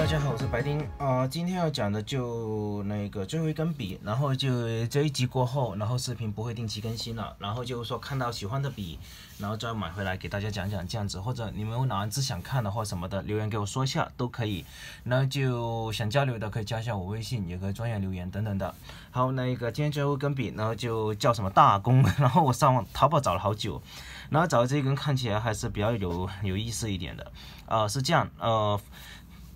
大家好，我是白丁啊。今天要讲的就那个最后一根笔，然后就这一集过后，然后视频不会定期更新了。然后就是说看到喜欢的笔，然后再买回来给大家讲讲这样子，或者你们有哪一支想看的或什么的，留言给我说一下都可以。那就想交流的可以加一下我微信，也可以专业留言等等的。好，那个今天最后一根笔然后就叫什么大工，然后我上网淘宝找了好久，然后找到这一根看起来还是比较有有意思一点的。呃，是这样，呃。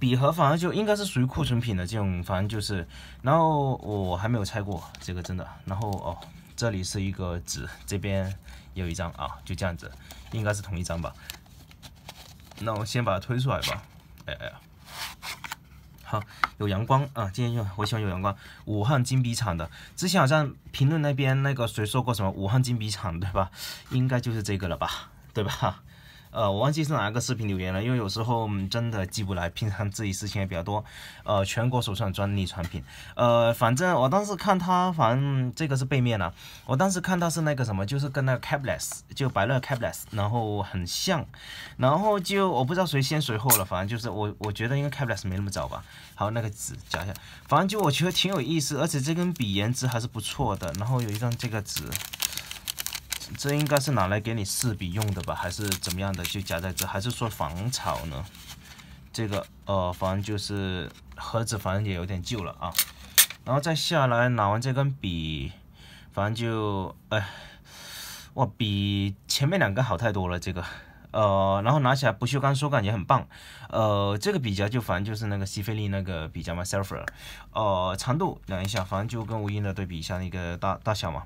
笔盒反而就应该是属于库存品的这种，反正就是，然后我还没有拆过这个真的，然后哦，这里是一个纸，这边有一张啊，就这样子，应该是同一张吧。那我先把它推出来吧。哎哎呀，好，有阳光啊，今天用我喜欢有阳光。武汉金笔厂的，之前好像评论那边那个谁说过什么武汉金笔厂对吧？应该就是这个了吧，对吧？呃，我忘记是哪个视频留言了，因为有时候真的记不来，平常自己事情也比较多。呃，全国首创专利产品，呃，反正我当时看它，反正这个是背面了。我当时看到是那个什么，就是跟那个 Capless 就白乐 Capless，然后很像，然后就我不知道谁先谁后了，反正就是我我觉得应该 Capless 没那么早吧。好，那个纸讲一下，反正就我觉得挺有意思，而且这根笔颜值还是不错的，然后有一张这个纸。这应该是拿来给你试笔用的吧，还是怎么样的？就夹在这，还是说防潮呢？这个呃，反正就是盒子，反正也有点旧了啊。然后再下来拿完这根笔，反正就哎，哇，比前面两个好太多了。这个呃，然后拿起来，不锈钢手感也很棒。呃，这个笔夹就反正就是那个西菲利那个笔夹嘛 s e l f e r 呃，长度量一下，反正就跟无印的对比一下那个大大小嘛。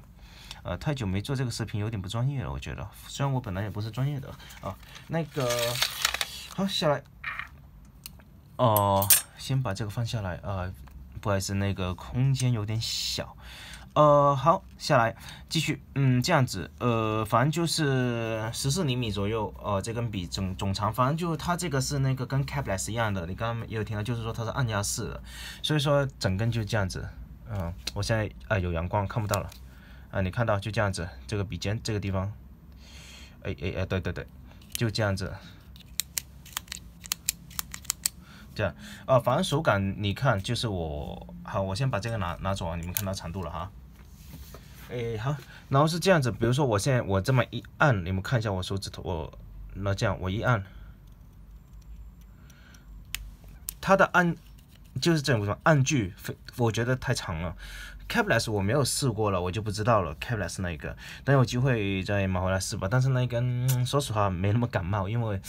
呃，太久没做这个视频，有点不专业了。我觉得，虽然我本来也不是专业的啊。那个，好下来，哦，先把这个放下来啊。不好意思，那个空间有点小。呃，好下来，继续，嗯，这样子，呃，反正就是十四厘米左右。呃，这根笔总总长，反正就是它这个是那个跟 Cablet 一样的。你刚刚也有听到，就是说它是按压式的，所以说整根就这样子。嗯，我现在啊有阳光看不到了。啊，你看到就这样子，这个笔尖这个地方，哎哎哎，对对对，就这样子，这样啊，反正手感你看，就是我好，我先把这个拿拿走啊，你们看到长度了哈，哎好，然后是这样子，比如说我现在我这么一按，你们看一下我手指头，我那这样我一按，它的按。就是这种什么按距，非我觉得太长了。Capless 我没有试过了，我就不知道了。Capless 那一个，等有机会再买回来试吧。但是那根说实话没那么感冒，因为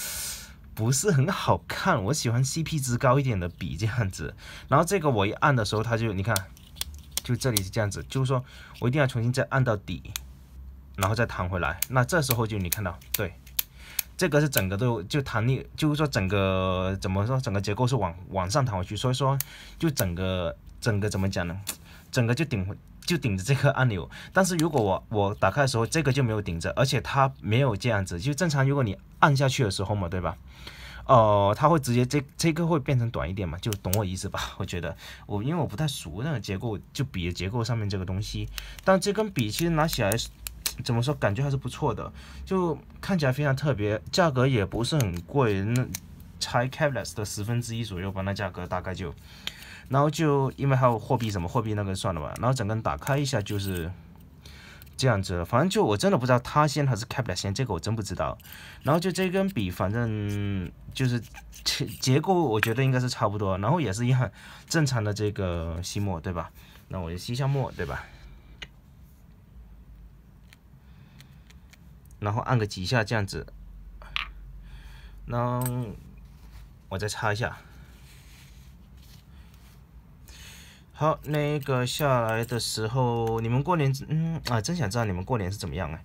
不是很好看。我喜欢 CP 值高一点的笔这样子。然后这个我一按的时候，它就你看，就这里是这样子，就是说我一定要重新再按到底，然后再弹回来。那这时候就你看到对。这个是整个都就弹力，就是说整个怎么说，整个结构是往往上弹回去，所以说就整个整个怎么讲呢？整个就顶就顶着这个按钮，但是如果我我打开的时候，这个就没有顶着，而且它没有这样子，就正常。如果你按下去的时候嘛，对吧？呃，它会直接这这个会变成短一点嘛，就懂我意思吧？我觉得我因为我不太熟那个结构，就笔的结构上面这个东西，但这根笔其实拿起来。怎么说？感觉还是不错的，就看起来非常特别，价格也不是很贵，那才 c a p l e s 的十分之一左右吧，那价格大概就，然后就因为还有货币什么货币那个算了吧，然后整个打开一下就是这样子，反正就我真的不知道它先还是开不了 l e s 先，这个我真不知道。然后就这根笔，反正就是结结构我觉得应该是差不多，然后也是一样正常的这个吸墨对吧？那我就吸一下墨对吧？然后按个几下这样子，那我再擦一下。好，那个下来的时候，你们过年嗯啊，真想知道你们过年是怎么样哎。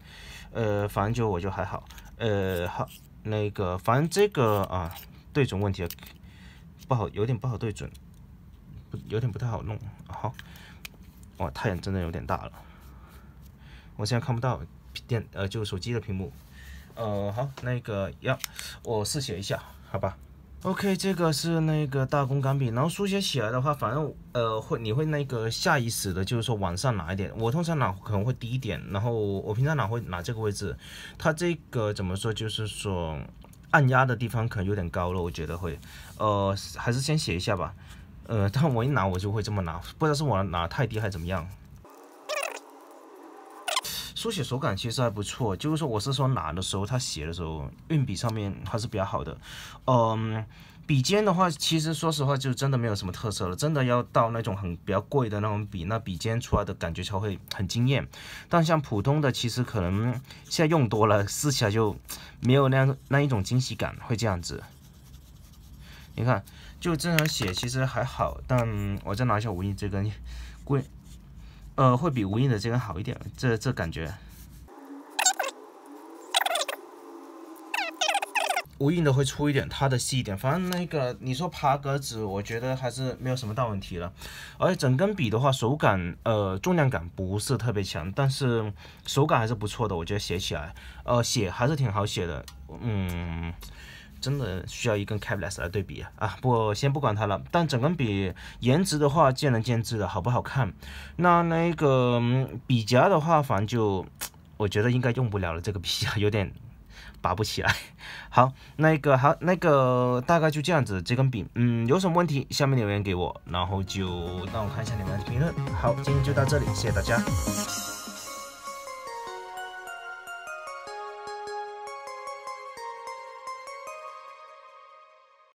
呃，反正就我就还好，呃好那个，反正这个啊对准问题不好，有点不好对准，有点不太好弄好，哇，太阳真的有点大了，我现在看不到。电呃，就手机的屏幕，呃，好，那个要我试写一下，好吧？OK，这个是那个大功钢笔，然后书写起来的话，反正呃，会你会那个下意识的，就是说往上拿一点，我通常拿可能会低一点，然后我平常拿会拿这个位置，它这个怎么说，就是说按压的地方可能有点高了，我觉得会，呃，还是先写一下吧，呃，但我一拿我就会这么拿，不知道是我拿太低还是怎么样。书写手感其实还不错，就是说我是说拿的时候，它写的时候运笔上面还是比较好的。嗯，笔尖的话，其实说实话就真的没有什么特色了，真的要到那种很比较贵的那种笔，那笔尖出来的感觉才会很惊艳。但像普通的，其实可能现在用多了撕起来就没有那样那一种惊喜感，会这样子。你看，就正常写其实还好，但我再拿一下无印这根棍。呃，会比无印的这个好一点，这这感觉。无印的会粗一点，它的细一点，反正那个你说爬格子，我觉得还是没有什么大问题了。而且整根笔的话，手感呃重量感不是特别强，但是手感还是不错的，我觉得写起来呃写还是挺好写的，嗯。真的需要一根 c a b l e s s 来对比啊！不过先不管它了。但整根笔颜值的话，见仁见智的，好不好看？那那个笔夹的话，反正就 我觉得应该用不了了，这个笔夹有点拔不起来。好，那个好，那个大概就这样子，这根笔，嗯，有什么问题，下面留言给我，然后就让我看一下你们的评论。好，今天就到这里，谢谢大家。